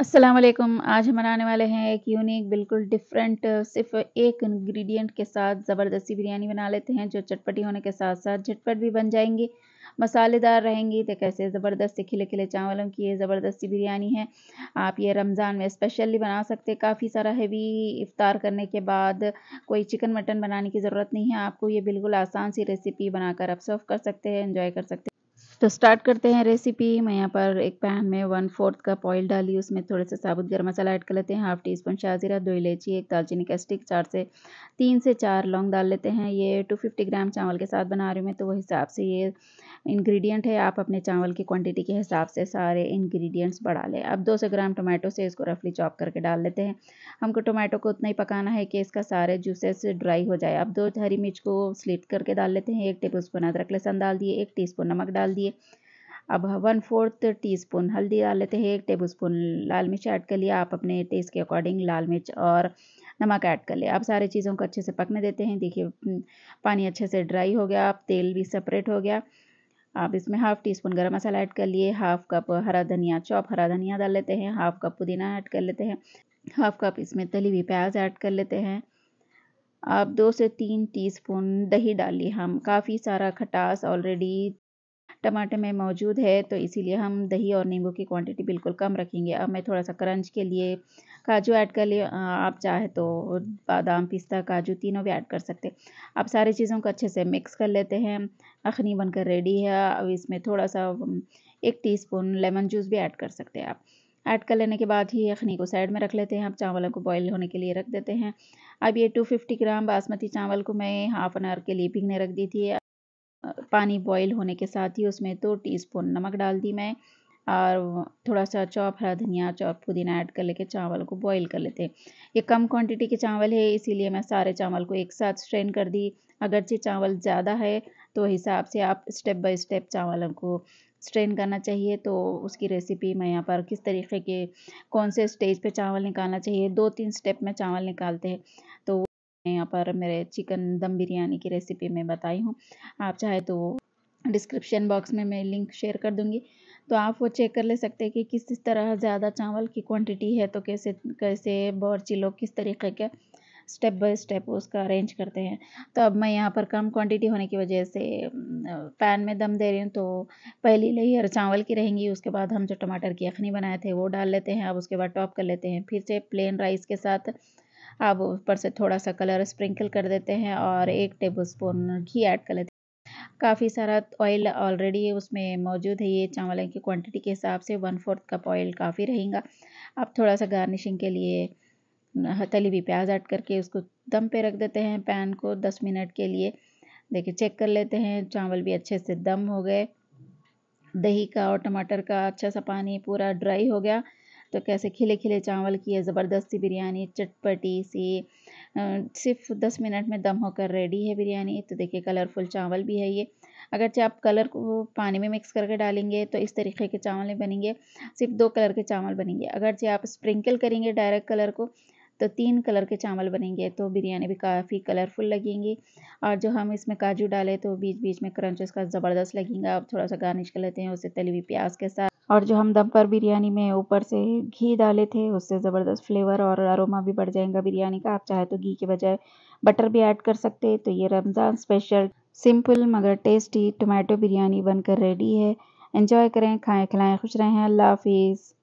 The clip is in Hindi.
असलम आज हम बनाने वाले हैं एक यूनिक बिल्कुल डिफरेंट सिर्फ एक इंग्रेडिएंट के साथ ज़बरदस्ती बिरयानी बना लेते हैं जो चटपटी होने के साथ साथ झटपट भी बन जाएंगी मसालेदार रहेंगी तो कैसे ज़बरदस्ती खिले खिले चावलों की ये ज़बरदस्ती बिरयानी है आप ये रमज़ान में स्पेशली बना सकते हैं काफ़ी सारा हैवी इफ़ार करने के बाद कोई चिकन मटन बनाने की ज़रूरत नहीं है आपको ये बिल्कुल आसान सी रेसिपी बनाकर आप सर्व कर सकते हैं इन्जॉय कर सकते हैं तो स्टार्ट करते हैं रेसिपी मैं यहाँ पर एक पैन में वन फोर्थ कप ऑयल डाली उसमें थोड़े से साबुत गर्म मसाला ऐड कर लेते हैं हाफ टी स्पून शाजीरा दो इलायची एक दालचीनी का स्टिक चार से तीन से चार लौंग डाल लेते हैं ये टू फिफ्टी ग्राम चावल के साथ बना रही हूँ मैं तो वो हिसाब से ये इंग्रेडिएंट है आप अपने चावल की क्वान्टिटी के हिसाब से सारे इन्ग्रीडियंट्स बढ़ा लें अब सौ ग्राम टोमेटो से इसको रफली चॉप करके डाल लेते हैं हमको टोमेटो को उतना ही पकाना है कि इसका सारे जूसेस ड्राई हो जाए अब दो हरी मिर्च को स्लिट करके डाल लेते हैं एक टेबल स्पून अदरक लहसन डाल दिए एक टी नमक डाल दिए लिए अब वन फोर्थ टी स्पून हल्दी डाल लेते हैं एक टेबल स्पून लाल मिर्च ऐड कर लिया आप अपने टेस्ट के अकॉर्डिंग लाल मिर्च और नमक ऐड कर लिया अब सारी चीज़ों को अच्छे से पकने देते हैं देखिए पानी अच्छे से ड्राई हो गया अब तेल भी सेपरेट हो गया आप इसमें हाफ़ टी स्पून गर्म मसाला ऐड कर लिए हाफ़ कप हरा धनिया चॉप हरा धनिया डाल लेते हैं हाफ़ कप पुदीना ऐड कर लेते हैं हाफ़ कप इसमें तली हुई प्याज ऐड कर लेते हैं आप दो से तीन टीस्पून दही डालिए हम काफ़ी सारा खटास ऑलरेडी टमाटर में मौजूद है तो इसीलिए हम दही और नींबू की क्वांटिटी बिल्कुल कम रखेंगे अब मैं थोड़ा सा क्रंच के लिए काजू ऐड कर लिए आप चाहे तो बादाम पिस्ता काजू तीनों भी ऐड कर सकते आप सारी चीज़ों को अच्छे से मिक्स कर लेते हैं अखनी बनकर रेडी है अब इसमें थोड़ा सा एक टी लेमन जूस भी ऐड कर सकते हैं आप ऐड कर लेने के बाद ही यखनी को साइड में रख लेते हैं आप चावलों को बॉईल होने के लिए रख देते हैं अब ये 250 ग्राम बासमती चावल को मैं हाफ एन आवर के लिए भिगने रख दी थी पानी बॉईल होने के साथ ही उसमें दो टीस्पून नमक डाल दी मैं और थोड़ा सा चौप हरा धनिया चौप पुदीना ऐड कर लेके चावल को बॉईल कर लेते हैं ये कम क्वांटिटी के चावल है इसीलिए मैं सारे चावल को एक साथ स्ट्रेन कर दी अगरचे चावल ज़्यादा है तो हिसाब से आप स्टेप बाय स्टेप चावलों को स्ट्रेन करना चाहिए तो उसकी रेसिपी मैं यहाँ पर किस तरीके के कौन से स्टेज पे चावल निकालना चाहिए दो तीन स्टेप में चावल निकालते हैं तो यहाँ पर मेरे चिकन दम बिरयानी की रेसिपी मैं बताई हूँ आप चाहे तो डिस्क्रिप्शन बॉक्स में मैं लिंक शेयर कर दूँगी तो आप वो चेक कर ले सकते हैं कि किस किस तरह ज़्यादा चावल की क्वांटिटी है तो कैसे कैसे बॉर्ची लोग किस तरीके के स्टेप बाय स्टेप उसका अरेंज करते हैं तो अब मैं यहाँ पर कम क्वांटिटी होने की वजह से पैन में दम दे रही हूँ तो पहली लेयर चावल की रहेंगी उसके बाद हम जो टमाटर की यखनी बनाए थे वो डाल लेते हैं अब उसके बाद टॉप कर लेते हैं फिर से प्लेन राइस के साथ अब ऊपर से थोड़ा सा कलर स्प्रिंकल कर देते हैं और एक टेबल स्पून घी ऐड कर लेते हैं काफ़ी सारा ऑयल ऑलरेडी उसमें मौजूद है ये चावल की क्वांटिटी के हिसाब से वन फोर्थ कप ऑयल काफ़ी रहेगा अब थोड़ा सा गार्निशिंग के लिए तली हुई प्याज ऐड करके उसको दम पे रख देते हैं पैन को दस मिनट के लिए देखिए चेक कर लेते हैं चावल भी अच्छे से दम हो गए दही का और टमाटर का अच्छा सा पानी पूरा ड्राई हो गया तो कैसे खिले खिले चावल की है ज़बरदस्ती बिरयानी चटपटी सी सिर्फ दस मिनट में दम होकर रेडी है बिरयानी तो देखिए कलरफुल चावल भी है ये अगरचे आप कलर को पानी में मिक्स करके डालेंगे तो इस तरीके के चावल नहीं बनेंगे सिर्फ दो कलर के चावल बनेंगे अगरचे आप स्प्रिंकल करेंगे डायरेक्ट कलर को तो तीन कलर के चावल बनेंगे तो बिरयानी भी काफ़ी कलरफुल लगेंगी और जो हम इसमें काजू डालें तो बीच बीच में क्रंच का ज़बरदस्त लगेगा आप थोड़ा सा गार्निश कर लेते हैं उसे तली हुई प्याज के साथ और जो हम दम पर बिरयानी में ऊपर से घी डाले थे उससे ज़बरदस्त फ्लेवर और अरोमा भी बढ़ जाएगा बिरयानी का आप चाहे तो घी के बजाय बटर भी ऐड कर सकते हैं तो ये रमज़ान स्पेशल सिंपल मगर टेस्टी टोमेटो बिरयानी बनकर रेडी है इन्जॉय करें खाएँ खिलाएं खुश रहें अल्लाह हाफिज़